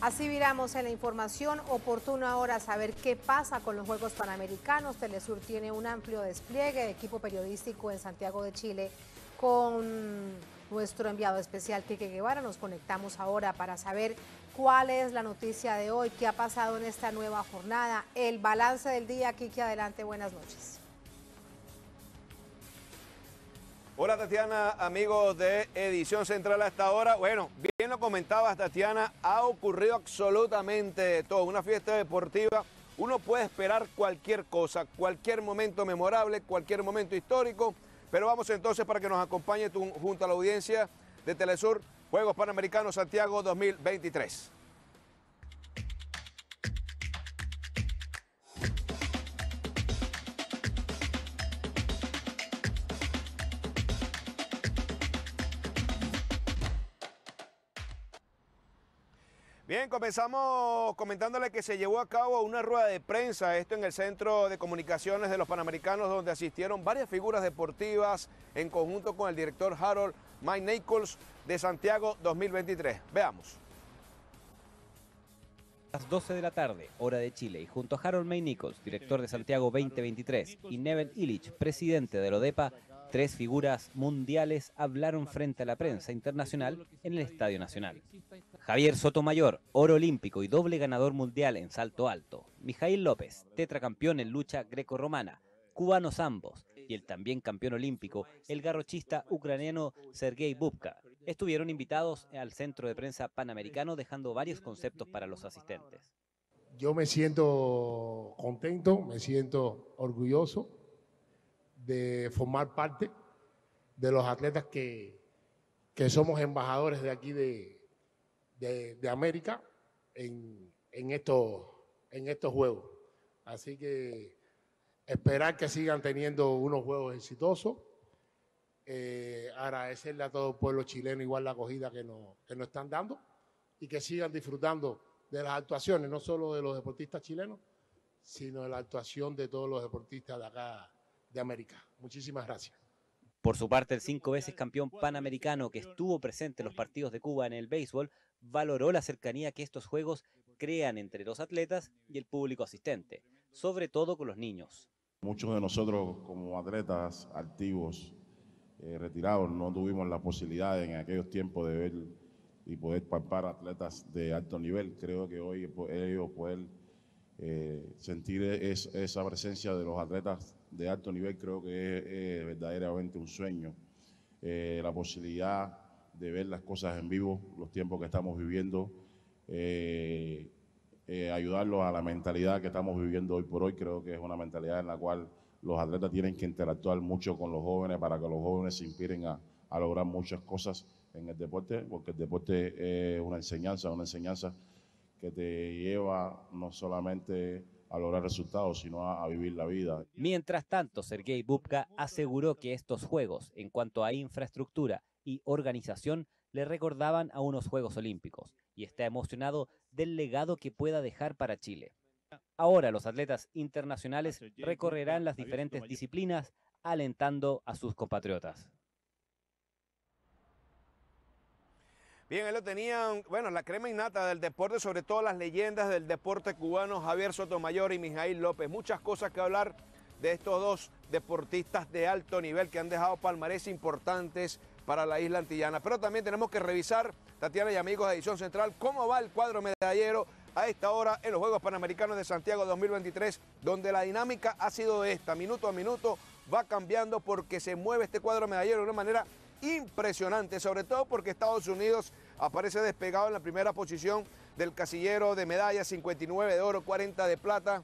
Así viramos en la información oportuna ahora saber qué pasa con los Juegos Panamericanos. Telesur tiene un amplio despliegue de equipo periodístico en Santiago de Chile con nuestro enviado especial Quique Guevara. Nos conectamos ahora para saber cuál es la noticia de hoy, qué ha pasado en esta nueva jornada, el balance del día. Quique, adelante, buenas noches. Hola Tatiana, amigos de Edición Central hasta ahora. Bueno, bien lo comentabas Tatiana, ha ocurrido absolutamente todo. Una fiesta deportiva, uno puede esperar cualquier cosa, cualquier momento memorable, cualquier momento histórico. Pero vamos entonces para que nos acompañe junto a la audiencia de Telesur, Juegos Panamericanos Santiago 2023. Bien, comenzamos comentándole que se llevó a cabo una rueda de prensa, esto en el Centro de Comunicaciones de los Panamericanos, donde asistieron varias figuras deportivas en conjunto con el director Harold May Nichols de Santiago 2023. Veamos. A las 12 de la tarde, hora de Chile, y junto a Harold May Nichols, director de Santiago 2023, y Neven Illich, presidente de ODEPA, Tres figuras mundiales hablaron frente a la prensa internacional en el Estadio Nacional. Javier Sotomayor, oro olímpico y doble ganador mundial en salto alto. Mijail López, tetracampeón en lucha greco-romana. Cubanos ambos y el también campeón olímpico, el garrochista ucraniano Sergei Bubka, estuvieron invitados al centro de prensa panamericano dejando varios conceptos para los asistentes. Yo me siento contento, me siento orgulloso de formar parte de los atletas que, que somos embajadores de aquí de, de, América en, en, estos, en estos juegos. Así que esperar que sigan teniendo unos juegos exitosos. Eh, agradecerle a todo el pueblo chileno igual la acogida que nos, que nos están dando y que sigan disfrutando de las actuaciones, no solo de los deportistas chilenos, sino de la actuación de todos los deportistas de acá de América. Muchísimas gracias. Por su parte, el cinco veces campeón panamericano que estuvo presente en los partidos de Cuba en el béisbol valoró la cercanía que estos juegos crean entre los atletas y el público asistente, sobre todo con los niños. Muchos de nosotros como atletas activos, eh, retirados, no tuvimos la posibilidad en aquellos tiempos de ver y poder palpar atletas de alto nivel. Creo que hoy pues, ellos pueden eh, sentir esa presencia de los atletas de alto nivel creo que es, verdaderamente un sueño. Eh, la posibilidad de ver las cosas en vivo, los tiempos que estamos viviendo, eh, eh, ayudarlos a la mentalidad que estamos viviendo hoy por hoy, creo que es una mentalidad en la cual los atletas tienen que interactuar mucho con los jóvenes para que los jóvenes se inspiren a, a lograr muchas cosas en el deporte, porque el deporte es una enseñanza, una enseñanza que te lleva no solamente a lograr resultados, sino a, vivir la vida. Mientras tanto, Sergei Bubka aseguró que estos juegos, en cuanto a infraestructura y organización, le recordaban a unos Juegos Olímpicos y está emocionado del legado que pueda dejar para Chile. Ahora los atletas internacionales recorrerán las diferentes disciplinas alentando a sus compatriotas. Bien, él lo tenían, bueno, la crema innata del deporte, sobre todo las leyendas del deporte cubano, Javier Sotomayor y Mijail López. Muchas cosas que hablar de estos dos deportistas de alto nivel que han dejado palmarés importantes para la isla antillana. Pero también tenemos que revisar, Tatiana y amigos de Edición Central, cómo va el cuadro medallero a esta hora en los Juegos Panamericanos de Santiago 2023, donde la dinámica ha sido esta, minuto a minuto, va cambiando porque se mueve este cuadro medallero de una manera impresionante, sobre todo porque Estados Unidos aparece despegado en la primera posición del casillero de medallas, 59 de oro, 40 de plata,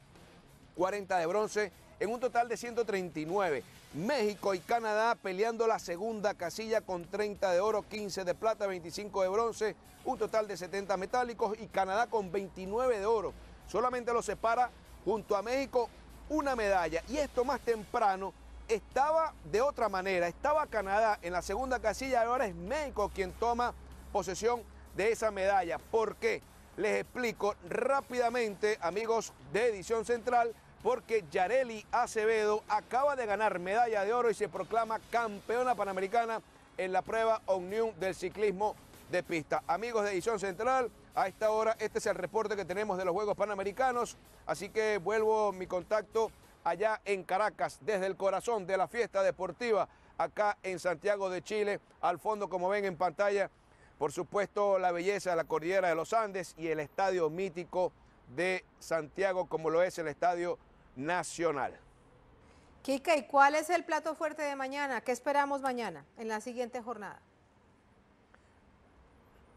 40 de bronce, en un total de 139. México y Canadá peleando la segunda casilla con 30 de oro, 15 de plata, 25 de bronce, un total de 70 metálicos y Canadá con 29 de oro. Solamente lo separa junto a México una medalla. Y esto más temprano estaba de otra manera, estaba Canadá en la segunda casilla, ahora es México quien toma posesión de esa medalla. ¿Por qué? Les explico rápidamente, amigos de Edición Central, porque Yareli Acevedo acaba de ganar medalla de oro y se proclama campeona panamericana en la prueba Omnium del ciclismo de pista. Amigos de Edición Central, a esta hora este es el reporte que tenemos de los Juegos Panamericanos, así que vuelvo mi contacto allá en Caracas, desde el corazón de la fiesta deportiva acá en Santiago de Chile. Al fondo, como ven en pantalla, por supuesto, la belleza de la cordillera de los Andes y el estadio mítico de Santiago, como lo es el Estadio Nacional. Kika, ¿y cuál es el plato fuerte de mañana? ¿Qué esperamos mañana en la siguiente jornada?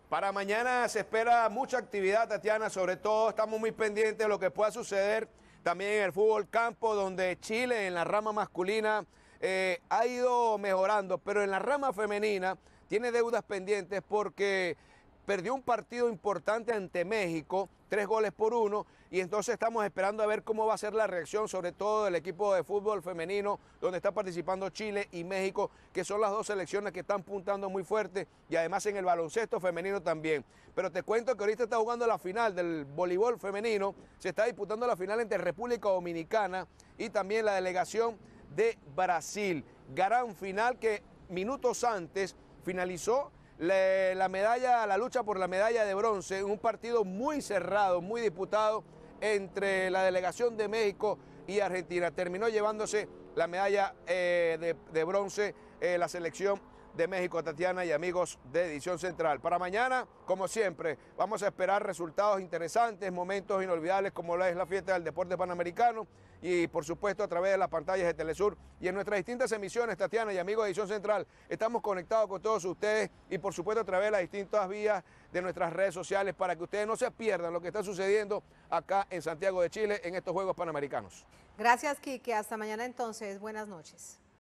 Para mañana se espera mucha actividad, Tatiana, sobre todo estamos muy pendientes de lo que pueda suceder también en el fútbol campo, donde Chile en la rama masculina eh, ha ido mejorando, pero en la rama femenina tiene deudas pendientes porque perdió un partido importante ante México, tres goles por uno, y entonces estamos esperando a ver cómo va a ser la reacción, sobre todo del equipo de fútbol femenino, donde está participando Chile y México, que son las dos selecciones que están puntando muy fuerte, y además en el baloncesto femenino también. Pero te cuento que ahorita está jugando la final del voleibol femenino, se está disputando la final entre República Dominicana y también la delegación de Brasil. Gran final que minutos antes finalizó la, medalla, la lucha por la medalla de bronce en un partido muy cerrado, muy disputado entre la delegación de México y Argentina. Terminó llevándose la medalla eh, de, bronce eh, la selección de México, Tatiana y amigos de Edición Central. Para mañana, como siempre, vamos a esperar resultados interesantes, momentos inolvidables como la es la fiesta del deporte panamericano y por supuesto a través de las pantallas de Telesur y en nuestras distintas emisiones, Tatiana y amigos de Edición Central, estamos conectados con todos ustedes y por supuesto a través de las distintas vías de nuestras redes sociales para que ustedes no se pierdan lo que está sucediendo acá en Santiago de Chile en estos Juegos Panamericanos. Gracias, Quique. Hasta mañana entonces. Buenas noches.